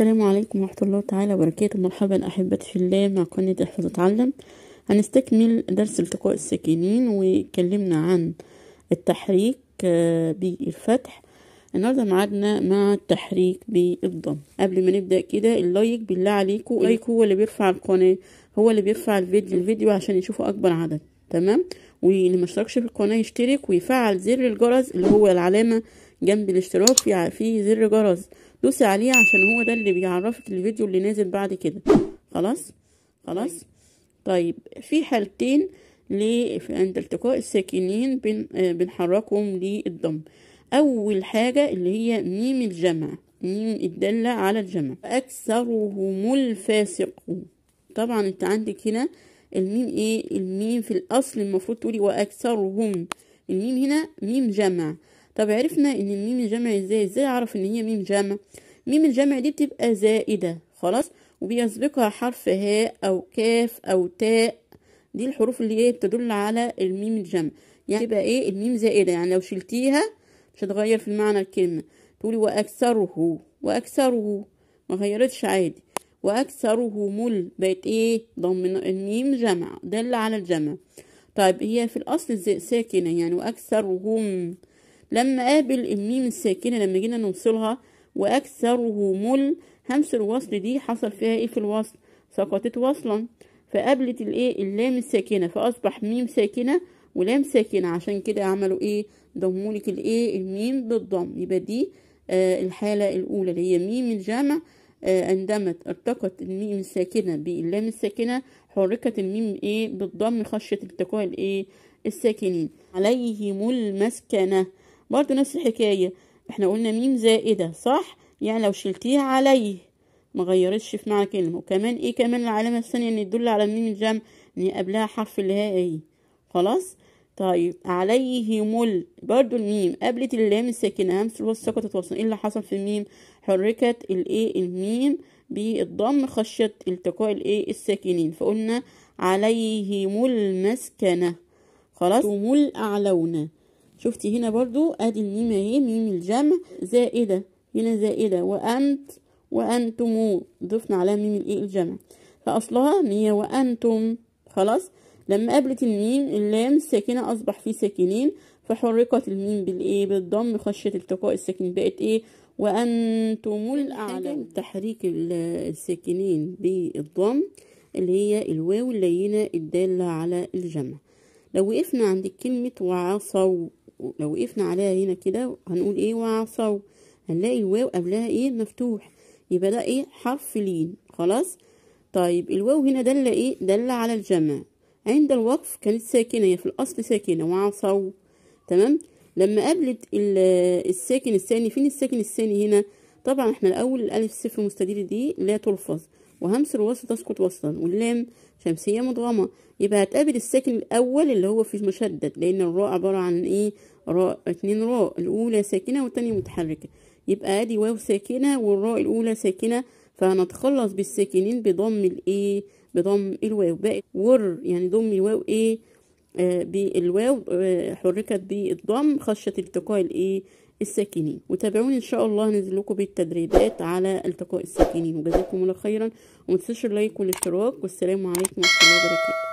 السلام عليكم ورحمة الله تعالى وبركاته مرحبا أحبتي في الله مع قناة احفظ وتعلم هنستكمل درس التقاء الساكنين وكلمنا عن التحريك آه، بالفتح النهارده ميعادنا مع التحريك بالضم قبل ما نبدا كده اللايك بالله عليكم اللايك هو اللي بيرفع القناه هو اللي بيرفع الفيديو الفيديو عشان يشوفه اكبر عدد تمام واللي ما اشتركش في القناه يشترك ويفعل زر الجرس اللي هو العلامه جنب الاشتراك في فيه زر جرس دوسي عليه عشان هو ده اللي بيعرفك الفيديو اللي نازل بعد كده خلاص خلاص طيب في حالتين ليه عند التقاء الساكنين بن آه، بنحركهم للضم اول حاجه اللي هي ميم الجمع ميم الداله على الجمع اكثرهم الفاسقون طبعا انت عندك هنا الميم ايه الميم في الاصل المفروض تقولي واكثرهم الميم هنا ميم جمع طب عرفنا ان الميم الجمع ازاي ازاي اعرف ان هي ميم جمع ميم الجمع دي بتبقى زائده خلاص وبيسبقها حرف هاء او كاف او تاء دي الحروف اللي هي إيه، بتدل على الميم الجمع يعني تبقى ايه الميم زائده يعني لو شلتيها مش هتغير في المعنى الكلمه تقولي واكثره واكثره ما غيرتش عادي واكثره مل بقت ايه ضمن الميم جمع دل على الجمع طيب هي في الاصل ساكنه يعني واكثرهم لما قابل الميم الساكنة لما جينا نوصلها وأكثره مل همس الوصل دي حصل فيها ايه في الوصل سقطت وصلا فقابلت الايه اللام الساكنة فأصبح ميم ساكنة ولام ساكنة عشان كده عملوا ايه ضمولك الايه الميم بالضم يبقى دي آه الحالة الأولى اللي هي ميم الجمع آه اندمت ارتقت الميم الساكنة باللام الساكنة حركت الميم ايه بالضم خشية التقاء الايه الساكنين عليه مل المسكنة برضو نفس الحكاية احنا قلنا ميم زائدة صح يعني لو شلتيها عليه ما غيرتش في معنى كلمة وكمان ايه كمان العلامة الثانية ان تدل على ميم الجمع ان قبلها حرف الهاء ايه. خلاص طيب عليه مل برضو الميم قبلت اللام الساكنة همس الوسط سقطت وصلا ايه اللي حصل في الميم حركت الايه الميم بالضم خشية التقاء الايه الساكنين فقلنا عليه مل مسكنة خلاص ومل أعلونا شفتي هنا برضو ادي الميم اهي ميم الجمع زائدة هنا زائدة وأنت وأنتم ضفنا عليها ميم الايه الجمع فأصلها هي وأنتم خلاص لما قابلت الميم اللام الساكنة أصبح في ساكنين فحركت الميم بالإيه بالضم خشية التقاء الساكن بقت إيه وأنتم الأعلى تحريك الساكنين بالضم اللي هي الواو اللينة الدالة على الجمع لو وقفنا عند كلمة وعصوا لو وقفنا عليها هنا كده هنقول ايه وعصوا هنلاقي الواو قبلها ايه مفتوح يبقى ده ايه حرف لين خلاص طيب الواو هنا دل ايه دل على الجمع عند الوقف كانت ساكنة هي في الأصل ساكنة وعصوا تمام لما قابلت الساكن الثاني فين الساكن الثاني هنا طبعا احنا الأول الألف صفر مستدير دي لا تلفظ وهمس الوسط تسقط وسطا واللام شمسية مدغمة يبقى هتقابل الساكن الأول اللي هو في مشدد لأن الراء عبارة عن إيه راء اتنين راء الأولى ساكنة والتانية متحركة يبقى أدي واو ساكنة والراء الأولى ساكنة فهنتخلص بالساكنين بضم الإيه بضم الواو باقي ور يعني ضم الواو إيه آه بالواو آه حركت بالضم خشية التقاء الإيه الساكنين وتابعوني ان شاء الله هنزل لكم بالتدريبات على التقاء الساكنين وجزاكم الله خيرا ومتنسوش اللايك والاشتراك والسلام عليكم ورحمه الله وبركاته